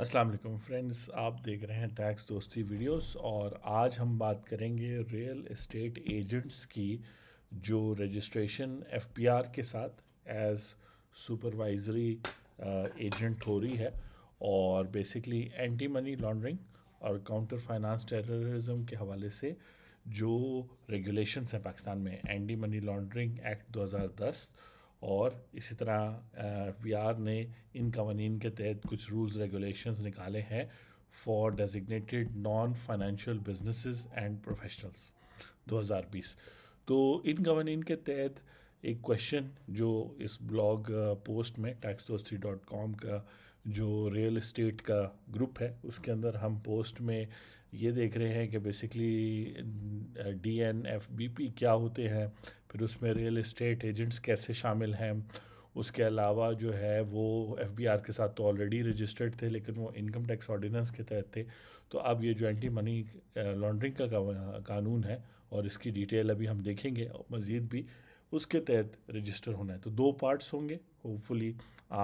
Aslam friends आप देख रहे हैं टैक्स दोस्ती वीडियोस और आज हम बात करेंगे रियल इस्टेट एजेंट्स की जो रजिस्ट्रेशन एफपीआर के साथ एज सुपरवाइजरी एजेंट हो रही है और बेसिकली एंटी मनी लॉन्ड्रिंग और काउंटर फाइनेंस टेररिज्म के हवाले से जो रेगुलेशंस हैं पाकिस्तान में एंटी मनी लॉन्ड्रिंग एक्ट 2010 और इसी तरह वी ने इन कवानीन के तहत कुछ रूल्स रेगुलेशंस निकाले हैं for designated non financial businesses and professionals 2020 तो इन कवानीन के तहत एक क्वेश्चन जो इस ब्लॉग पोस्ट में टैक्स दोस्ती डॉट कॉम का जो रियल इस्टेट का ग्रुप है उसके अंदर हम पोस्ट में ये देख रहे हैं कि basically D N F B P क्या होते हैं फिर उसमें रियल इस्टेट एजेंट्स कैसे शामिल हैं उसके अलावा जो है वो एफ बी आर के साथ तो ऑलरेडी रजिस्टर्ड थे लेकिन वो इनकम टैक्स ऑर्डिनेंस के तहत थे तो अब ये जो एंटी मनी लॉन्ड्रिंग का कानून है और इसकी डिटेल अभी हम देखेंगे मज़ीद भी उसके तहत रजिस्टर होना है तो दो पार्ट्स होंगे होपफुली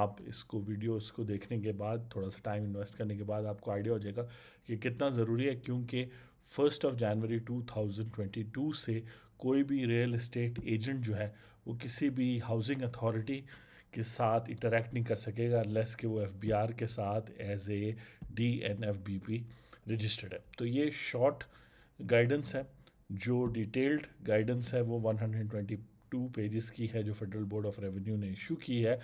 आप इसको वीडियो इसको देखने के बाद थोड़ा सा टाइम इन्वेस्ट करने के बाद आपको आइडिया हो जाएगा कि कितना ज़रूरी है क्योंकि फर्स्ट ऑफ जनवरी 2022 से कोई भी रियल इस्टेट एजेंट जो है वो किसी भी हाउसिंग अथॉरिटी के साथ इंटरेक्ट नहीं कर सकेगा लेस कि वो एफ के साथ as a D N F B P registered है तो ये शॉर्ट गाइडेंस है जो डिटेल्ड गाइडेंस है वो 120 टू पेजेस की है जो फेडरल बोर्ड ऑफ रेवेन्यू ने इशू की है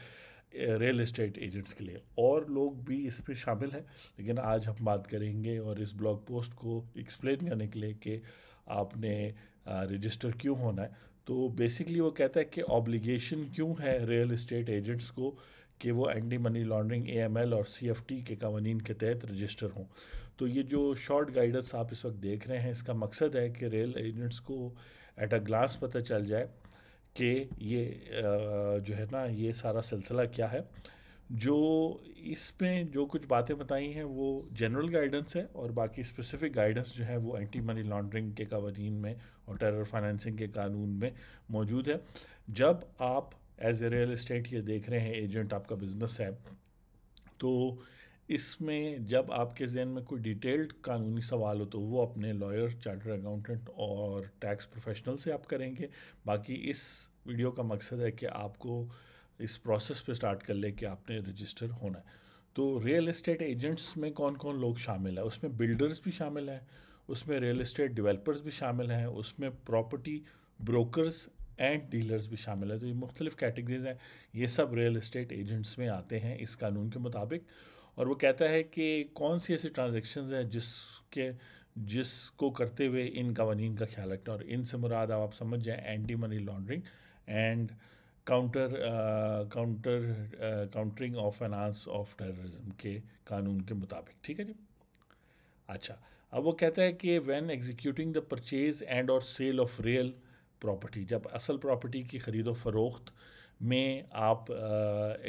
रियल इस्टेट एजेंट्स के लिए और लोग भी इस पर शामिल हैं लेकिन आज हम बात करेंगे और इस ब्लॉग पोस्ट को एक्सप्लेन करने के लिए कि आपने रजिस्टर क्यों होना है तो बेसिकली वो कहता है कि ऑब्लिगेशन क्यों है रियल इस्टेट एजेंट्स को कि वो एंटी मनी लॉन्ड्रिंग ए और सी के कवानीन के तहत रजिस्टर हों तो ये जो शॉर्ट गाइडेंस आप इस वक्त देख रहे हैं इसका मकसद है कि रेल एजेंट्स को एट अ ग्लांस पता चल जाए कि ये जो है ना ये सारा सिलसिला क्या है जो इसमें जो कुछ बातें बताई हैं वो जनरल गाइडेंस है और बाकी स्पेसिफिक गाइडेंस जो है वो एंटी मनी लॉन्ड्रिंग के कवानीन में और टेरर फाइनेंसिंग के कानून में मौजूद है जब आप एज ए रियल इस्टेट ये देख रहे हैं एजेंट आपका बिजनेस है तो इसमें जब आपके जहन में कोई डिटेल्ड कानूनी सवाल हो तो वो अपने लॉयर चार्टर अकाउंटेंट और टैक्स प्रोफेशनल से आप करेंगे बाकी इस वीडियो का मकसद है कि आपको इस प्रोसेस पे स्टार्ट कर ले कि आपने रजिस्टर होना है तो रियल इस्टेट एजेंट्स में कौन कौन लोग शामिल है उसमें बिल्डर्स भी शामिल हैं उसमें रियल इस्टेट डिवेलपर्स भी शामिल हैं उसमें प्रॉपर्टी ब्रोकर्स एंड डीलर्स भी शामिल हैं तो ये मुख्तलिफ कैटेगरीज हैं ये सब रियल इस्टेट एजेंट्स में आते हैं इस कानून के मुताबिक और वो कहता है कि कौन सी ऐसी ट्रांजेक्शन हैं जिसके जिसको करते हुए इन कवानीन का ख्याल रखना और इनसे मुराद आप समझ जाएँ anti money laundering and counter counter countering of finance of terrorism के कानून के मुताबिक ठीक है जी अच्छा अब वो कहता है कि when executing the purchase and और सेल ऑफ रियल प्रॉपर्टी जब असल प्रॉपर्टी की ख़रीदो फरोख्त में आप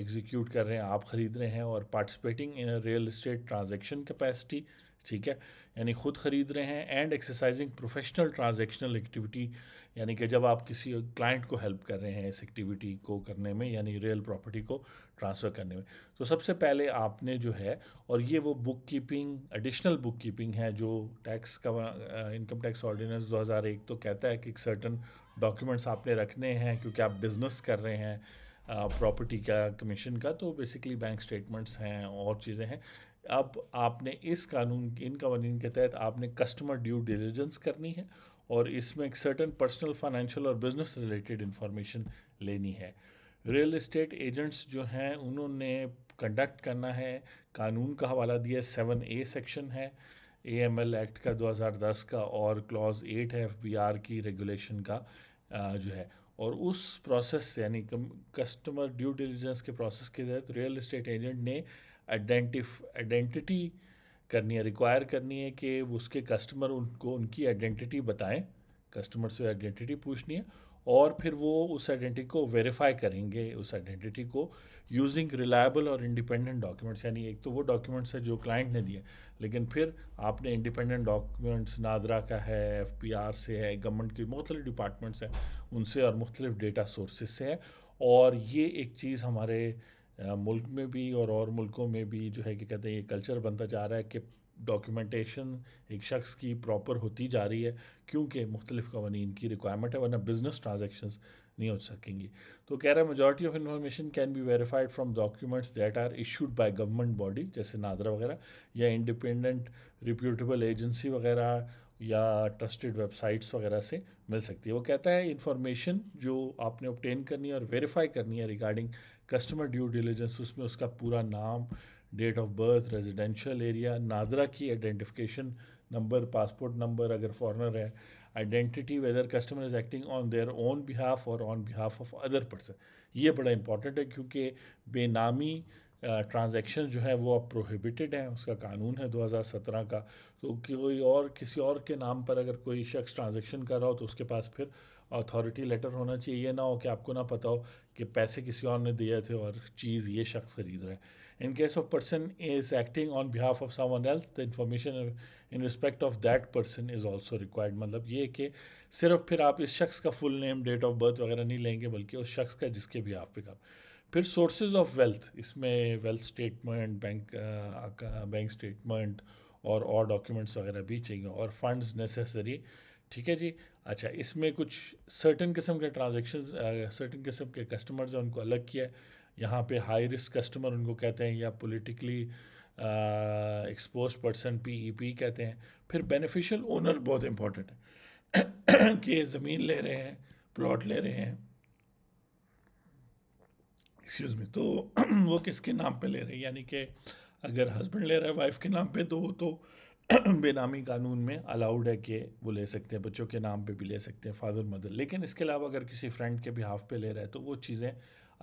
एग्जीक्यूट कर रहे हैं आप ख़रीद रहे हैं और participating in real estate transaction capacity ठीक है यानी खुद खरीद रहे हैं and exercising professional transactional activity यानी कि जब आप किसी क्लाइंट को हेल्प कर रहे हैं इस एक्टिविटी को करने में यानी रियल प्रॉपर्टी को ट्रांसफ़र करने में तो सबसे पहले आपने जो है और ये वो book keeping additional book keeping है जो टैक्स का इनकम टैक्स ऑर्डिनेंस 2001 तो कहता है कि सर्टन डॉक्यूमेंट्स आपने रखने हैं क्योंकि आप बिज़नेस कर रहे हैं प्रॉपर्टी का कमीशन का तो बेसिकली बैंक स्टेटमेंट्स हैं और चीज़ें हैं अब आपने इस कानून इन कवानीन के तहत आपने कस्टमर ड्यू डिलीजेंस करनी है और इसमें एक सर्टन पर्सनल फाइनेंशियल और बिजनेस रिलेटेड इंफॉर्मेशन लेनी है रियल इस्टेट एजेंट्स जो हैं उन्होंने कंडक्ट करना है कानून का हवाला दिया सेवन ए सेक्शन है ए एम एल एक्ट का 2010 का और क्लॉज एट है एफ बी आर की रेगुलेशन का जो है और उस प्रोसेस यानी कस्टमर ड्यू डिलीजेंस के प्रोसेस के तहत रियल इस्टेट एजेंट ने आइडेंटिफ आइडेंटिटी करनी है रिक्वायर करनी है कि उसके कस्टमर उनको उनकी आइडेंटिटी बताएं कस्टमर से आइडेंटिटी पूछनी है और फिर वो उस आइडेंटिटी को वेरीफाई करेंगे उस आइडेंटिटी को यूजिंग रिलायबल और इंडिपेंडेंट डॉक्यूमेंट्स यानी एक तो वो डॉक्यूमेंट्स है जो क्लाइंट ने दिए लेकिन फिर आपने इंडिपेंडेंट डॉक्यूमेंट्स नादरा का है एफ से है गवर्नमेंट के मुख्तलिफ डिपार्टमेंट्स हैं उनसे और मुख्तलिफ डेटा सोर्सेज से है और ये एक चीज़ हमारे मुल्क में भी और और मुल्कों में भी जो है कि कहते हैं ये कल्चर बनता जा रहा है कि डॉक्यूमेंटेशन एक शख्स की प्रॉपर होती जा रही है क्योंकि मुख्तलिफ कवानीन की रिक्वायरमेंट है वरना बिजनेस ट्रांजेक्शन्स नहीं हो सकेंगी तो कह रहा है majority of information can be verified from documents that are issued by government body जैसे नादरा वगैरह या इंडिपेंडेंट रिप्यूटेबल एजेंसी वगैरह या ट्रस्टेड वेबसाइट्स वगैरह से मिल सकती है वो कहता है इन्फॉर्मेशन जो आपने ऑप्टेन करनी है और वेरीफाई करनी है रिगार्डिंग कस्टमर ड्यू डिलीजेंस उसमें उसका पूरा नाम date of birth residential area NADRA की आइडेंटिफिकेशन नंबर पासपोर्ट नंबर अगर फॉरनर है identity whether customer is acting on their own behalf और on behalf of other person ये बड़ा इंपॉर्टेंट है क्योंकि बेनामी ट्रांजेक्शन जो है वो अब प्रोहिबिटेड है उसका कानून है 2017 का तो कोई और किसी और के नाम पर अगर कोई शख्स ट्रांजेक्शन कर रहा हो तो उसके पास फिर अथॉरिटी लेटर होना चाहिए ये ना हो कि आपको ना पता हो कि पैसे किसी और ने दिए थे और चीज़ ये शख्स खरीद रहा है in case of person is acting on behalf of someone else the information in respect of that person is also required मतलब ये कि सिर्फ फिर आप इस शख्स का full name date of birth वगैरह नहीं लेंगे बल्कि उस शख्स का जिसके भी आप पे काम फिर सोर्सेज ऑफ वेल्थ इसमें wealth statement bank bank statement और और डॉक्यूमेंट्स वगैरह भी चाहिए और फंड्स नेसेसरी ठीक है जी अच्छा इसमें कुछ सर्टन किस्म के ट्रांजेक्शन सर्टन किस्म के कस्टमर्स हैं उनको अलग किया है यहाँ पे हाई रिस्क कस्टमर उनको कहते हैं या politically exposed person P E P कहते हैं फिर बेनिफिशियल ओनर बहुत इम्पोर्टेंट है कि ज़मीन ले रहे हैं प्लॉट ले रहे हैं एक्सक्यूज़ में तो वो किसके नाम पे ले रहे हैं यानी कि अगर हस्बैंड ले रहा है वाइफ के नाम पे तो वो तो बेनामी कानून में अलाउड है कि वो ले सकते हैं बच्चों के नाम पे भी ले सकते हैं फादर मदर लेकिन इसके अलावा अगर किसी फ्रेंड के भी हाफ पे ले रहे हैं तो वो चीज़ें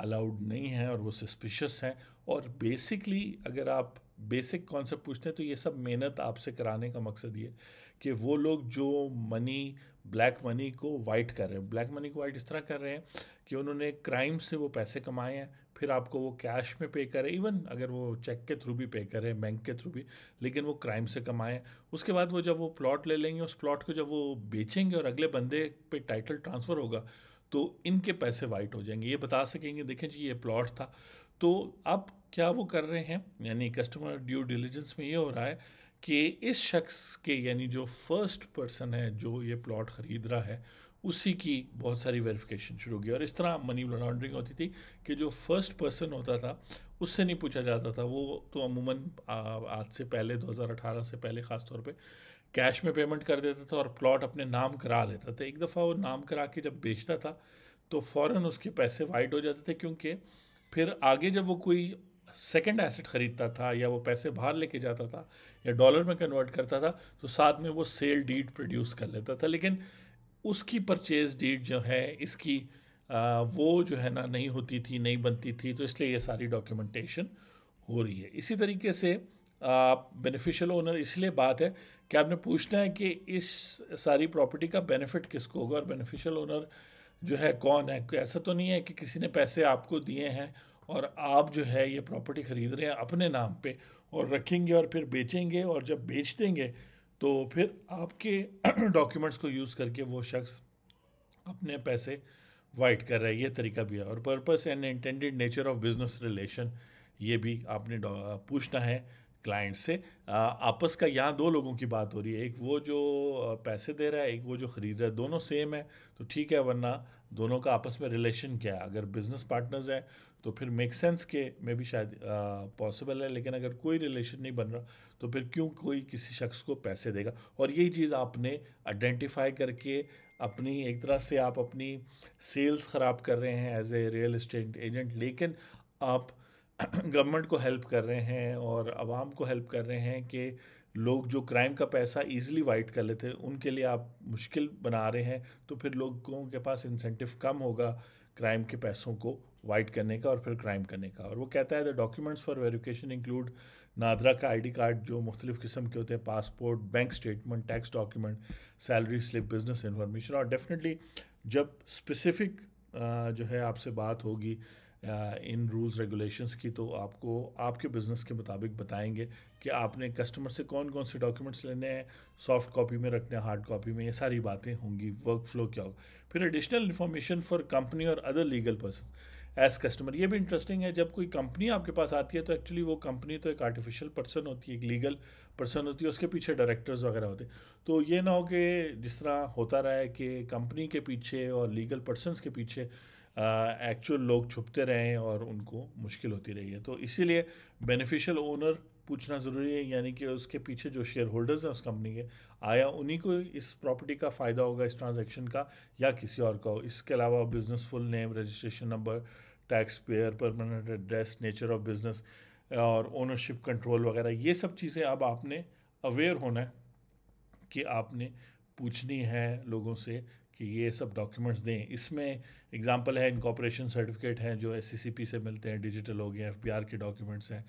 अलाउड नहीं हैं और वो सस्पिशियस हैं और बेसिकली अगर आप बेसिक कॉन्सेप्ट पूछते हैं तो ये सब मेहनत आपसे कराने का मकसद ये कि वो लोग जो मनी ब्लैक मनी को वाइट कर रहे हैं ब्लैक मनी को वाइट इस तरह कर रहे हैं कि उन्होंने क्राइम से वो पैसे कमाए हैं फिर आपको वो कैश में पे करें इवन अगर वो चेक के थ्रू भी पे करें बैंक के थ्रू भी लेकिन वो क्राइम से कमाएँ उसके बाद वो जब वो प्लॉट ले लेंगे उस प्लॉट को जब वो बेचेंगे और अगले बंदे पे टाइटल ट्रांसफ़र होगा तो इनके पैसे वाइट हो जाएंगे ये बता सकेंगे देखें जी ये प्लॉट था तो अब क्या वो कर रहे हैं यानी कस्टमर ड्यू डिलीजेंस में ये हो रहा है कि इस शख्स के यानी जो फर्स्ट पर्सन है जो ये प्लॉट ख़रीद रहा है उसी की बहुत सारी वेरिफिकेशन शुरू होगी और इस तरह मनी लॉन्ड्रिंग होती थी कि जो फर्स्ट पर्सन होता था उससे नहीं पूछा जाता था वो तो अमूमन आज से पहले 2018 से पहले ख़ास तौर पे कैश में पेमेंट कर देता था और प्लॉट अपने नाम करा लेता था एक दफ़ा वो नाम करा के जब बेचता था तो फ़ौर उसके पैसे वाइट हो जाते थे क्योंकि फिर आगे जब वो कोई सेकेंड एसेट ख़रीदता था या वो पैसे बाहर लेके जाता था या डॉलर में कन्वर्ट करता था तो साथ में वो सेल डीड प्रोड्यूस कर लेता था लेकिन उसकी परचेज डेट जो है इसकी आ, वो जो है ना नहीं होती थी नहीं बनती थी तो इसलिए ये सारी डॉक्यूमेंटेशन हो रही है इसी तरीके से बेनिफिशियल ओनर इसलिए बात है कि आपने पूछना है कि इस सारी प्रॉपर्टी का बेनिफिट किसको होगा और बेनिफिशियल ओनर जो है कौन है ऐसा तो नहीं है कि किसी ने पैसे आपको दिए हैं और आप जो है ये प्रॉपर्टी ख़रीद रहे हैं अपने नाम पे और रखेंगे और फिर बेचेंगे और जब बेच देंगे तो फिर आपके डॉक्यूमेंट्स को यूज़ करके वो शख्स अपने पैसे वाइट कर रहा है ये तरीका भी है और purpose and intended nature of business relation ये भी आपने पूछना है क्लाइंट से आपस का यहाँ दो लोगों की बात हो रही है एक वो जो पैसे दे रहा है एक वो जो ख़रीद रहा है दोनों सेम है तो ठीक है वरना दोनों का आपस में रिलेशन क्या है अगर बिजनेस पार्टनर्स हैं तो फिर मेक सेंस के में भी शायद पॉसिबल है लेकिन अगर कोई रिलेशन नहीं बन रहा तो फिर क्यों कोई किसी शख्स को पैसे देगा और यही चीज़ आपने आइडेंटिफाई करके अपनी एक तरह से आप अपनी सेल्स ख़राब कर रहे हैं as a real estate agent लेकिन आप गवर्नमेंट को हेल्प कर रहे हैं और आवाम को हेल्प कर रहे हैं कि लोग जो क्राइम का पैसा इजीली वाइट कर लेते हैं उनके लिए आप मुश्किल बना रहे हैं तो फिर लोगों के पास इंसेंटिव कम होगा क्राइम के पैसों को वाइट करने का और फिर क्राइम करने का और वो कहता है the documents for verification include NADRA का आईडी कार्ड जो मुख्तलिफ़ किस्म के होते हैं passport bank statement tax document salary slip business information और डेफिनेटली जब स्पेसिफिक जो है आपसे बात होगी इन रूल्स रेगुलेशंस की तो आपको आपके बिज़नेस के मुताबिक बताएंगे कि आपने कस्टमर से कौन कौन से डॉक्यूमेंट्स लेने हैं सॉफ्ट कॉपी में रखने हैं हार्ड कॉपी में ये सारी बातें होंगी वर्क फ्लो क्या होगा फिर एडिशनल इन्फॉर्मेशन फॉर कंपनी और other legal person as customer ये भी इंटरेस्टिंग है जब कोई कंपनी आपके पास आती है तो एक्चुअली वो कंपनी तो एक आर्टिफिशियल पर्सन होती है एक लीगल पर्सन होती है उसके पीछे डायरेक्टर्स वगैरह होते तो ये ना हो कि जिस तरह होता रहा है कि कंपनी के पीछे और लीगल पर्सन के पीछे एक्चुअल लोग छुपते रहें और उनको मुश्किल होती रही है तो इसीलिए बेनिफिशियल ओनर पूछना ज़रूरी है यानी कि उसके पीछे जो शेयर होल्डर्स हैं उस कंपनी के आया उन्हीं को इस प्रॉपर्टी का फ़ायदा होगा इस ट्रांजेक्शन का या किसी और का हो इसके अलावा business full name registration number tax payer permanent address nature of business और ओनरशिप कंट्रोल वगैरह ये सब चीज़ें अब आपने अवेयर होना है कि आपने पूछनी है लोगों से कि ये सब डॉक्यूमेंट्स दें इसमें एग्जांपल है इनकॉपरेशन सर्टिफिकेट हैं जो एस e से मिलते हैं डिजिटल हो गए एफ के डॉक्यूमेंट्स हैं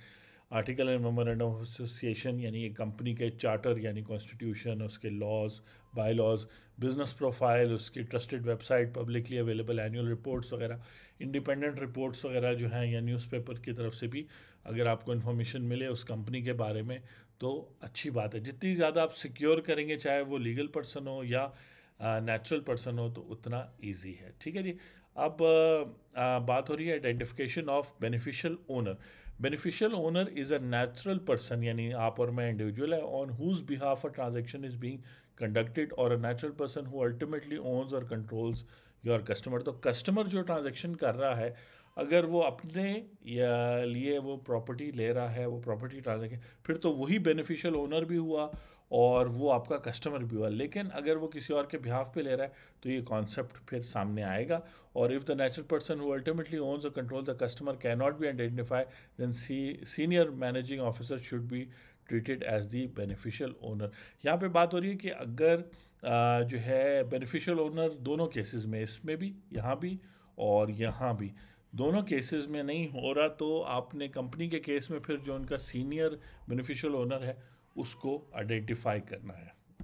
article and memorandum of association यानी एक कंपनी के चार्टर यानी कॉन्स्टिट्यूशन उसके laws by laws business profile उसकी trusted website publicly available annual reports वगैरह इंडिपेंडेंट रिपोर्ट्स वगैरह जो हैं या न्यूज़पेपर की तरफ से भी अगर आपको इन्फॉर्मेशन मिले उस कंपनी के बारे में तो अच्छी बात है जितनी ज़्यादा आप सिक्योर करेंगे चाहे वो लीगल पर्सन हो या नेचुरल पर्सन हो तो उतना ईजी है ठीक है जी अब आ, बात हो रही है identification of beneficial owner beneficial owner is a natural person यानी आप और मैं इंडिविजुअल है on whose behalf a transaction is being conducted और a natural person who ultimately owns और कंट्रोल्स योर कस्टमर तो कस्टमर जो ट्रांजेक्शन कर रहा है अगर वो अपने या लिए वो प्रॉपर्टी ले रहा है वो प्रॉपर्टी ट्रांजेक्शन फिर तो वही बेनिफिशियल ओनर भी हुआ और वो आपका कस्टमर भी हुआ लेकिन अगर वो किसी और के बिहाफ पे ले रहा है तो ये कॉन्सेप्ट फिर सामने आएगा और if the natural person who ultimately owns और control the customer can not be identify then senior managing officer should be treated as the beneficial owner यहाँ पे बात हो रही है कि अगर जो है बेनिफिशियल ओनर दोनों केसेस में इसमें भी यहाँ भी और यहाँ भी दोनों केसेस में नहीं हो रहा तो आपने कंपनी के केस में फिर जो उनका सीनियर बेनिफिशियल ओनर है उसको आइडेंटिफाई करना है